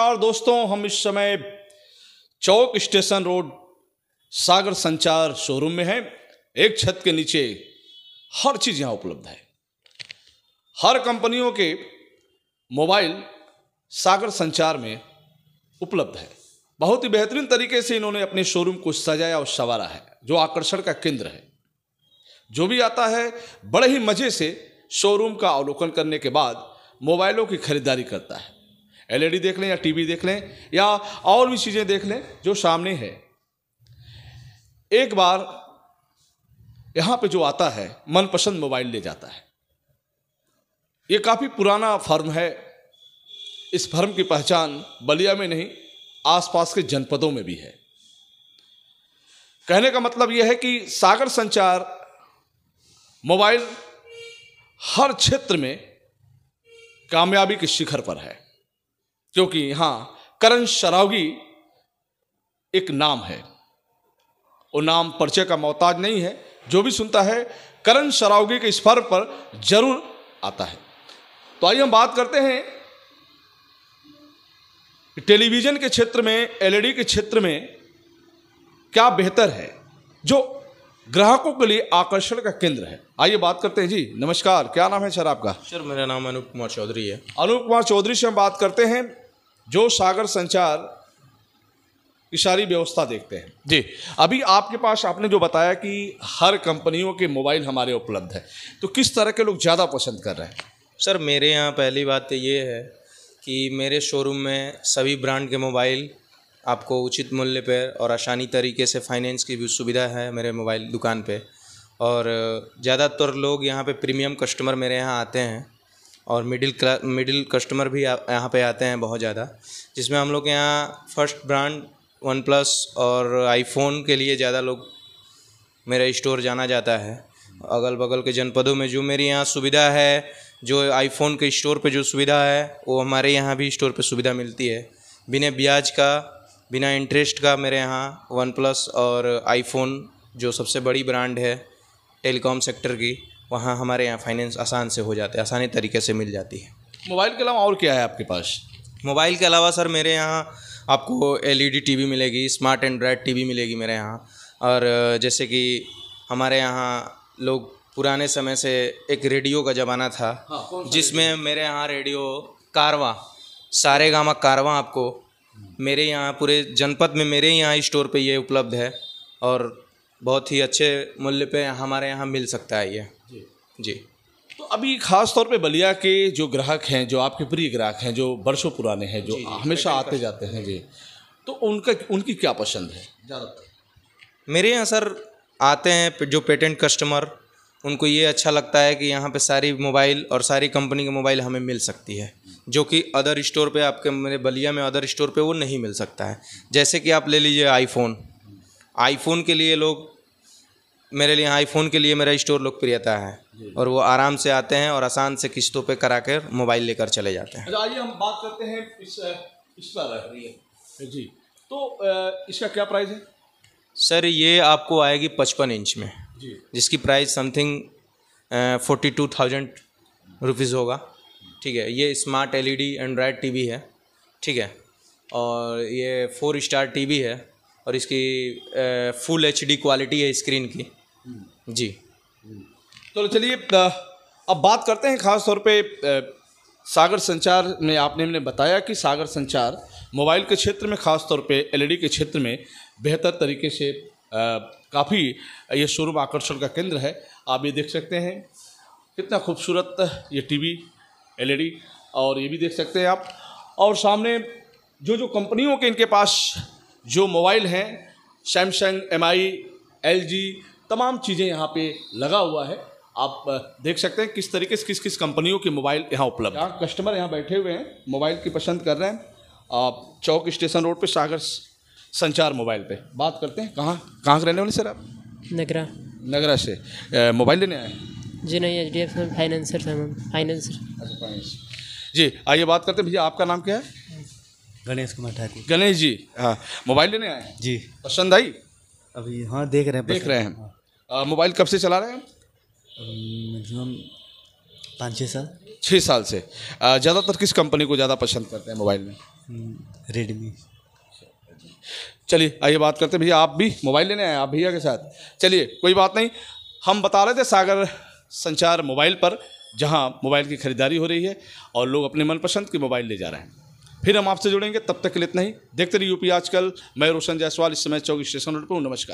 नमस्कार दोस्तों हम इस समय चौक स्टेशन रोड सागर संचार शोरूम में हैं एक छत के नीचे हर चीज़ यहाँ उपलब्ध है हर कंपनियों के मोबाइल सागर संचार में उपलब्ध है बहुत ही बेहतरीन तरीके से इन्होंने अपने शोरूम को सजाया और संवारा है जो आकर्षण का केंद्र है जो भी आता है बड़े ही मज़े से शोरूम का अवलोकन करने के बाद मोबाइलों की खरीदारी करता है एलईडी देख लें या टीवी देख लें या और भी चीज़ें देख लें जो सामने है एक बार यहाँ पे जो आता है मनपसंद मोबाइल ले जाता है ये काफ़ी पुराना फर्म है इस फर्म की पहचान बलिया में नहीं आसपास के जनपदों में भी है कहने का मतलब यह है कि सागर संचार मोबाइल हर क्षेत्र में कामयाबी के शिखर पर है क्योंकि हां करण शरावगी एक नाम है वो नाम परिचय का मोहताज नहीं है जो भी सुनता है करण शरावगी के इस पर्व पर जरूर आता है तो आइए हम बात करते हैं टेलीविज़न के क्षेत्र में एलईडी के क्षेत्र में क्या बेहतर है जो ग्राहकों के लिए आकर्षण का केंद्र है आइए बात करते हैं जी नमस्कार क्या नाम है सर आपका सर मेरा नाम अनूप कुमार चौधरी है अनूप कुमार चौधरी से हम बात करते हैं जो सागर संचार की सारी व्यवस्था देखते हैं जी अभी आपके पास आपने जो बताया कि हर कंपनियों के मोबाइल हमारे उपलब्ध हैं तो किस तरह के लोग ज़्यादा पसंद कर रहे हैं सर मेरे यहाँ पहली बात तो ये है कि मेरे शोरूम में सभी ब्रांड के मोबाइल आपको उचित मूल्य पर और आसानी तरीके से फाइनेंस की भी सुविधा है मेरे मोबाइल दुकान पे और ज़्यादातर लोग यहाँ पे प्रीमियम कस्टमर मेरे यहाँ आते हैं और मिडिल क्लास मिडिल कस्टमर भी यहाँ पे आते हैं बहुत ज़्यादा जिसमें हम लोग यहाँ फर्स्ट ब्रांड वन प्लस और आईफोन के लिए ज़्यादा लोग मेरा स्टोर जाना जाता है अगल बगल के जनपदों में जो मेरी यहाँ सुविधा है जो आईफोन के स्टोर पे जो सुविधा है वो हमारे यहाँ भी स्टोर पे सुविधा मिलती है बिना ब्याज का बिना इंटरेस्ट का मेरे यहाँ वन प्लस और आईफोन जो सबसे बड़ी ब्रांड है टेलीकॉम सेक्टर की वहाँ हमारे यहाँ फाइनेंस आसान से हो जाते आसानी तरीके से मिल जाती है मोबाइल के अलावा और क्या है आपके पास मोबाइल के अलावा सर मेरे यहाँ आपको एलईडी टीवी e मिलेगी स्मार्ट एंड्रॉयड टीवी मिलेगी मेरे यहाँ और जैसे कि हमारे यहाँ लोग पुराने समय से एक रेडियो का ज़माना था हाँ, जिसमें मेरे यहाँ रेडियो कारवा सारे गामा कारवा आपको मेरे यहाँ पूरे जनपद में मेरे यहाँ स्टोर पे ये उपलब्ध है और बहुत ही अच्छे मूल्य पे हमारे यहाँ मिल सकता है ये जी जी तो अभी खास तौर पे बलिया के जो ग्राहक हैं जो आपके प्रिय ग्राहक हैं जो वर्षों पुराने हैं जो जी, हमेशा आते जाते हैं जी तो उनका उनकी क्या पसंद है ज़्यादातर मेरे यहाँ सर आते हैं जो पेटेंट कस्टमर उनको ये अच्छा लगता है कि यहाँ पे सारी मोबाइल और सारी कंपनी के मोबाइल हमें मिल सकती है जो कि अदर स्टोर पे आपके मेरे बलिया में अदर स्टोर पे वो नहीं मिल सकता है जैसे कि आप ले लीजिए आईफोन आईफोन के लिए लोग मेरे लिए आईफोन के लिए मेरा स्टोर लोकप्रियता है और वो आराम से आते हैं और आसान से किस्तों पे करा कर मोबाइल लेकर चले जाते हैं अच्छा, आइए हम बात करते हैं इस इस पर जी तो इसका क्या प्राइस है सर ये आपको आएगी पचपन इंच में जी जिसकी price something forty two thousand rupees होगा ठीक है ये स्मार्ट एलईडी एंड्रॉयड टी है ठीक है और ये फोर स्टार टी है और इसकी फुल एच क्वालिटी है स्क्रीन की जी तो चलिए अब बात करते हैं ख़ास तौर पे सागर संचार में आपने हमने बताया कि सागर संचार मोबाइल के क्षेत्र में ख़ास तौर पे एलईडी e के क्षेत्र में बेहतर तरीके से काफ़ी ये शोरूम आकर्षण का केंद्र है आप ये देख सकते हैं कितना खूबसूरत ये टीवी एलईडी e और ये भी देख सकते हैं आप और सामने जो जो कंपनियों के इनके पास जो मोबाइल हैं सैमसंग एम आई तमाम चीज़ें यहाँ पे लगा हुआ है आप देख सकते हैं किस तरीके से किस किस कंपनियों के मोबाइल यहाँ उपलब्ध हैं कस्टमर यहाँ बैठे हुए हैं मोबाइल की पसंद कर रहे हैं आप चौक स्टेशन रोड पे सागर संचार मोबाइल पे बात करते हैं कहाँ कहाँ से रहने वाले सर आप नगरा नगरा से मोबाइल लेने आए जी नहीं H D F financer financer जी आइए बात करते हैं भैया आपका नाम क्या है गणेश कुमार ठाकुर गणेश जी हाँ मोबाइल लेने आए हैं जी पसंद आई अभी हाँ देख रहे हैं देख रहे हैं हाँ। मोबाइल कब से चला रहे हैं मैक्सिमम पाँच छः साल छः साल से ज़्यादातर किस कंपनी को ज़्यादा पसंद करते हैं मोबाइल में रेडमी हम्म, चलिए आइए बात करते हैं भैया आप भी मोबाइल लेने आए आप भैया के साथ चलिए कोई बात नहीं हम बता रहे थे सागर संचार मोबाइल पर जहां मोबाइल की ख़रीदारी हो रही है और लोग अपने मनपसंद के मोबाइल ले जा रहे हैं फिर हम आपसे जुड़ेंगे तब तक के लिए इतना ही देखते रहिए यूपी आजकल मैं रोशन जायसवाल इस समय चौकी स्टेशन रोड पर नमस्कार